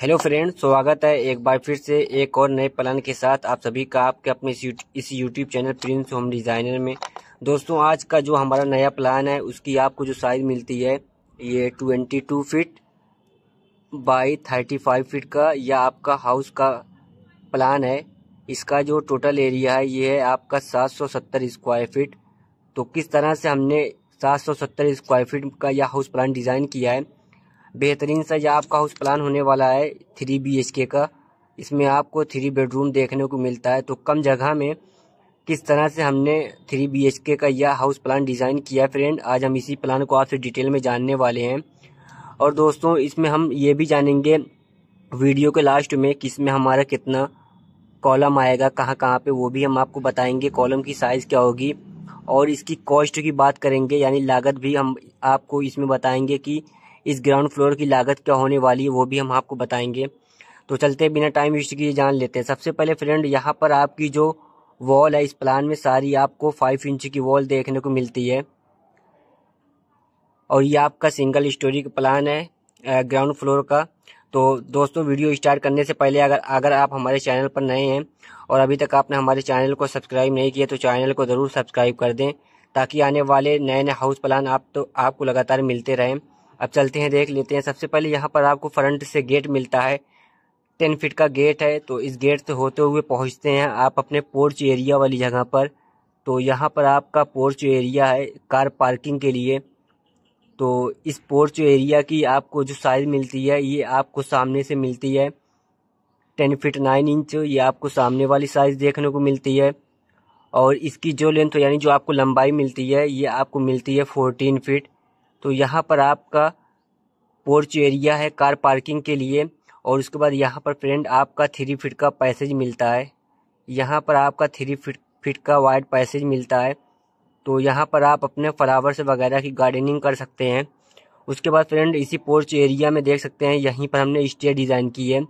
hello friend स्वागत है एक बार फिर से एक और नए प्लान के साथ आप सभी का आपके अपने इस YouTube channel Prince Home Designer में दोस्तों आज का जो हमारा नया प्लान है उसकी आपको जो साइज मिलती है ये twenty two feet by thirty five feet का या आपका हाउस का प्लान है इसका जो टोटल एरिया है ये है आपका सात सौ सत्तर स्क्वायर फीट तो किस तरह से हमने सात सौ सत्तर स्क्वायर फीट का यह हाउस प्लान डिज़ाइन किया है बेहतरीन सा यह आपका हाउस प्लान होने वाला है थ्री बी एच के का इसमें आपको थ्री बेडरूम देखने को मिलता है तो कम जगह में किस तरह से हमने थ्री बी एच के का यह हाउस प्लान डिज़ाइन किया फ्रेंड आज हम इसी प्लान को आपसे डिटेल में जानने वाले हैं और दोस्तों इसमें हम ये भी जानेंगे वीडियो के लास्ट में किस में हमारा कितना कॉलम आएगा कहाँ कहाँ पे वो भी हम आपको बताएंगे कॉलम की साइज़ क्या होगी और इसकी कॉस्ट की बात करेंगे यानी लागत भी हम आपको इसमें बताएंगे कि इस ग्राउंड फ्लोर की लागत क्या होने वाली है वो भी हम आपको बताएंगे तो चलते बिना टाइम वेस्ट किए जान लेते हैं सबसे पहले फ्रेंड यहाँ पर आपकी जो वॉल है इस प्लान में सारी आपको फाइव इंच की वॉल देखने को मिलती है और ये आपका सिंगल स्टोरी का प्लान है ग्राउंड फ्लोर का तो दोस्तों वीडियो स्टार्ट करने से पहले अगर अगर आप हमारे चैनल पर नए हैं और अभी तक आपने हमारे चैनल को सब्सक्राइब नहीं किया तो चैनल को ज़रूर सब्सक्राइब कर दें ताकि आने वाले नए नए हाउस प्लान आप तो आपको लगातार मिलते रहें अब चलते हैं देख लेते हैं सबसे पहले यहाँ पर आपको फ्रंट से गेट मिलता है टेन फिट का गेट है तो इस गेट से होते हुए पहुँचते हैं आप अपने पोर्च एरिया वाली जगह पर तो यहाँ पर आपका पोर्च एरिया है कार पार्किंग के लिए तो इस पोर्च एरिया की आपको जो साइज़ मिलती है ये आपको सामने से मिलती है टेन फिट नाइन इंच ये आपको सामने वाली साइज़ देखने को मिलती है और इसकी जो लेंथ यानी जो आपको लंबाई मिलती है ये आपको मिलती है फोर्टीन फिट तो यहाँ पर आपका पोर्च एरिया है कार पार्किंग के लिए और उसके बाद यहाँ पर फ्रेंड आपका थ्री फिट का पैसेज मिलता है यहाँ पर आपका थ्री फिट फिट का वाइड पैसेज मिलता है तो यहाँ पर आप अपने फ्लावर्स वगैरह की गार्डनिंग कर सकते हैं उसके बाद फ्रेंड इसी पोर्च एरिया में देख सकते हैं यहीं पर हमने स्टेयर डिज़ाइन की है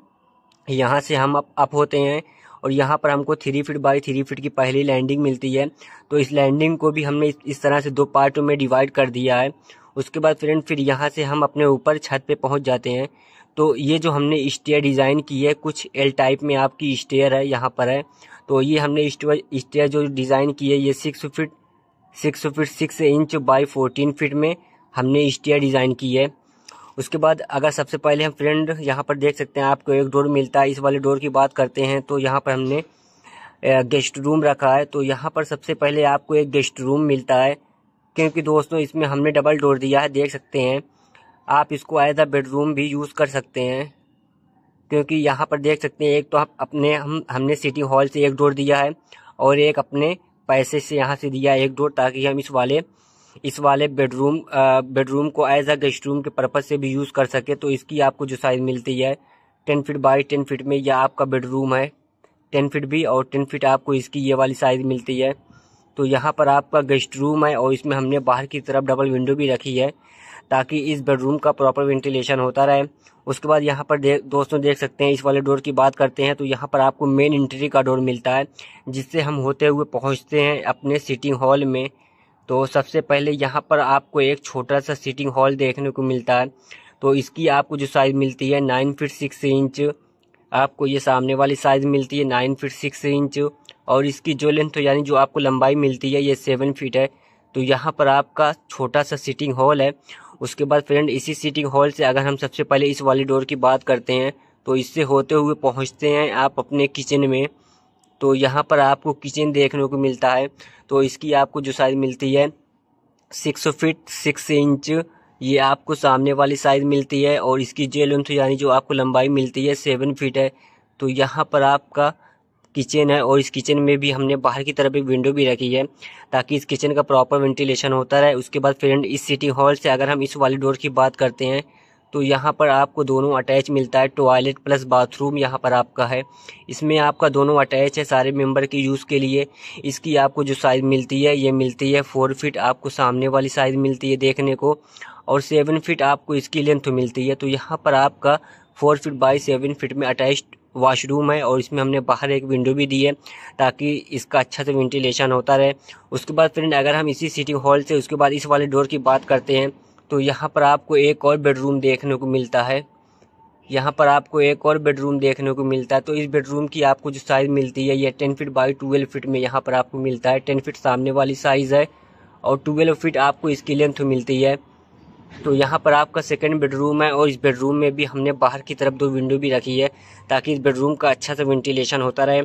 यहाँ से हम अप अप होते हैं और यहाँ पर हमको three feet by three feet की पहली लैंडिंग मिलती है तो इस लैंडिंग को भी हमने इस तरह से दो पार्टों में डिवाइड कर दिया है उसके बाद फ्रेंड फिर यहाँ से हम अपने ऊपर छत पे पहुँच जाते हैं तो ये जो हमने स्टेयर डिज़ाइन की है कुछ एल टाइप में आपकी स्टेयर है यहाँ पर है तो ये हमने स्टेयर जो डिज़ाइन की है ये six feet six feet six inch by fourteen feet में हमने स्टेयर डिज़ाइन की है उसके बाद अगर सबसे पहले हम फ्रेंड यहाँ पर देख सकते हैं आपको एक डोर मिलता है इस वाले डोर की बात करते हैं तो यहाँ पर हमने गेस्ट रूम रखा है तो यहाँ पर सबसे पहले आपको एक गेस्ट रूम मिलता है क्योंकि दोस्तों इसमें हमने डबल डोर दिया है देख सकते हैं आप इसको एज अ बेडरूम भी यूज़ कर सकते हैं क्योंकि यहाँ पर देख सकते हैं एक तो आप अपने हम हमने सिटी हॉल से एक डोर दिया है और एक अपने पैसे से यहाँ से दिया है एक डोर ताकि हम इस वाले इस वाले बेडरूम बेडरूम को एज अ गेस्ट रूम के पर्पज़ से भी यूज़ कर सके तो इसकी आपको जो साइज़ मिलती है ten feet by ten feet में यह आपका बेडरूम है टेन फिट भी और टेन फिट आपको इसकी ये वाली साइज़ मिलती है तो यहाँ पर आपका गेस्ट रूम है और इसमें हमने बाहर की तरफ डबल विंडो भी रखी है ताकि इस बेडरूम का प्रॉपर वेंटिलेशन होता रहे उसके बाद यहाँ पर देख दोस्तों देख सकते हैं इस वाले डोर की बात करते हैं तो यहाँ पर आपको मेन एंट्री का डोर मिलता है जिससे हम होते हुए पहुँचते हैं अपने सिटिंग हॉल में तो सबसे पहले यहाँ पर आपको एक छोटा सा सिटिंग हॉल देखने को मिलता है तो इसकी आपको जो साइज़ मिलती है नाइन फिट सिक्स इंच आपको ये सामने वाली साइज़ मिलती है नाइन फिट सिक्स इंच और इसकी जो लेंथ तो यानी जो आपको लंबाई मिलती है ये सेवन फीट है तो यहाँ पर आपका छोटा सा सीटिंग हॉल है उसके बाद फ्रेंड इसी सीटिंग हॉल से अगर हम सबसे पहले इस वाली डोर की बात करते हैं तो इससे होते हुए पहुँचते हैं आप अपने किचन में तो यहाँ पर आपको किचन देखने को मिलता है तो इसकी आपको जो साइज़ मिलती है सिक्स फिट सिक्स इंच ये आपको सामने वाली साइज़ मिलती है और इसकी जे लेंथ यानी जो आपको लंबाई मिलती है सेवन फिट है तो यहाँ पर आपका किचन है और इस किचन में भी हमने बाहर की तरफ एक विंडो भी रखी है ताकि इस किचन का प्रॉपर वेंटिलेशन होता रहे उसके बाद फ्रेंड इस सिटी हॉल से अगर हम इस वाली डोर की बात करते हैं तो यहाँ पर आपको दोनों अटैच मिलता है टॉयलेट प्लस बाथरूम यहाँ पर आपका है इसमें आपका दोनों अटैच है सारे मेंबर के यूज़ के लिए इसकी आपको जो साइज़ मिलती है ये मिलती है फोर फीट आपको सामने वाली साइज़ मिलती है देखने को और सेवन फीट आपको इसकी लेंथ मिलती है तो यहाँ पर आपका four feet by seven feet में अटैच वाशरूम है और इसमें हमने बाहर एक विंडो भी दी है ताकि इसका अच्छा से वेंटिलेशन होता रहे उसके बाद फ्रेंड अगर हम इसी सिटिंग हॉल से उसके बाद इस वाले डोर की बात करते हैं तो यहाँ पर आपको एक और बेडरूम देखने को मिलता है यहाँ पर आपको एक और बेडरूम देखने को मिलता है तो इस बेडरूम की आपको जो साइज़ मिलती है ये ten feet by twelve feet में यहाँ पर आपको मिलता है टेन फिट सामने वाली साइज़ है और ट्वेल्व फिट आपको इसकी लेंथ मिलती है तो यहाँ पर आपका सेकेंड बेडरूम है और इस बेडरूम में भी हमने बाहर की तरफ दो विंडो भी रखी है ताकि इस बेडरूम का अच्छा सा वेंटिलेशन होता रहे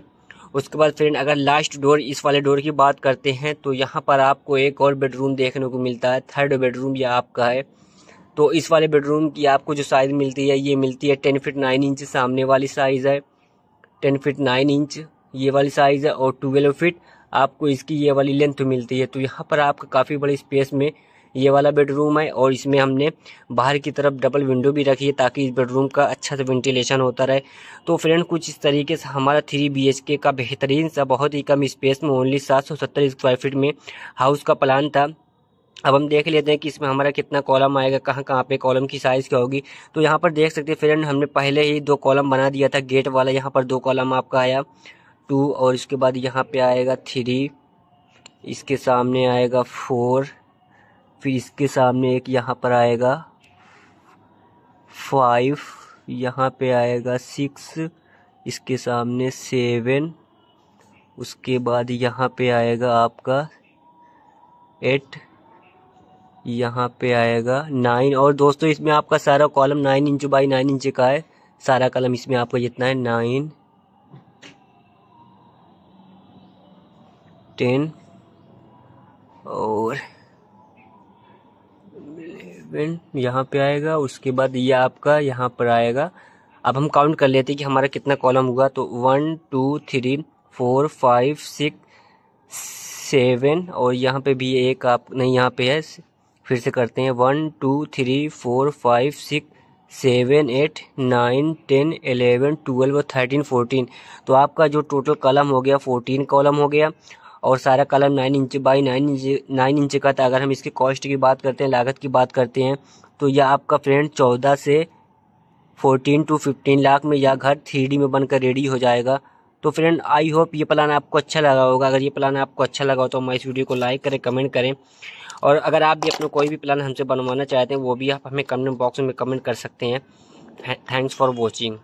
उसके बाद फ्रेंड अगर लास्ट डोर इस वाले डोर की बात करते हैं तो यहाँ पर आपको एक और बेडरूम देखने को मिलता है थर्ड बेडरूम यह आपका है तो इस वाले बेडरूम की आपको जो साइज़ मिलती है ये मिलती है टेन फिट नाइन इंच सामने वाली साइज़ है टेन फिट नाइन इंच ये वाली साइज़ है और ट्वेल्व फिट आपको इसकी ये वाली लेंथ मिलती है तो यहाँ पर आपका काफ़ी बड़ी स्पेस में ये वाला बेडरूम है और इसमें हमने बाहर की तरफ डबल विंडो भी रखी है ताकि इस बेडरूम का अच्छा से वेंटिलेशन होता रहे तो फ्रेंड कुछ इस तरीके से हमारा थ्री बी का बेहतरीन सा बहुत ही कम स्पेस में ओनली सात स्क्वायर फीट में हाउस का प्लान था अब हम देख लेते हैं कि इसमें हमारा कितना कॉलम आएगा कहाँ कहाँ पे कॉलम की साइज़ क्या होगी तो यहाँ पर देख सकते हैं फ्रेंड हमने पहले ही दो कॉलम बना दिया था गेट वाला यहाँ पर दो कॉलम आपका आया टू और इसके बाद यहाँ पे आएगा थ्री इसके सामने आएगा फोर फिर इसके सामने एक यहाँ पर आएगा फाइव यहाँ पे आएगा सिक्स इसके सामने सेवन उसके बाद यहाँ पे आएगा आपका एट यहाँ पे आएगा नाइन और दोस्तों इसमें आपका सारा column nine inch by nine inch का है सारा कॉलम इसमें आपको जितना है नाइन टेन और पेंट यहाँ पे आएगा उसके बाद ये आपका यहाँ पर आएगा अब हम काउंट कर लेते हैं कि हमारा कितना कॉलम हुआ तो one two three four five six seven और यहाँ पे भी एक आप नहीं यहाँ पे है फिर से करते हैं one two three four five six seven eight nine ten eleven twelve और थर्टीन फोर्टीन तो आपका जो टोटल कॉलम हो गया फोर्टीन कॉलम हो गया और सारा column nine inch by nine inch nine inch का था अगर हम इसकी कॉस्ट की बात करते हैं लागत की बात करते हैं तो यह आपका फ्रेंड चौदह से फोर्टीन टू फिफ्टीन लाख में यह घर थ्री में बनकर रेडी हो जाएगा तो फ्रेंड आई होप ये प्लान आपको अच्छा लगा होगा अगर ये प्लान आपको अच्छा लगा हो तो हमारे इस वीडियो को लाइक करें कमेंट करें और अगर आप भी अपना कोई भी प्लान हमसे बनवाना चाहते हैं वो भी आप हमें कमेंट बॉक्स में कमेंट कर सकते हैं थैंक्स फॉर वॉचिंग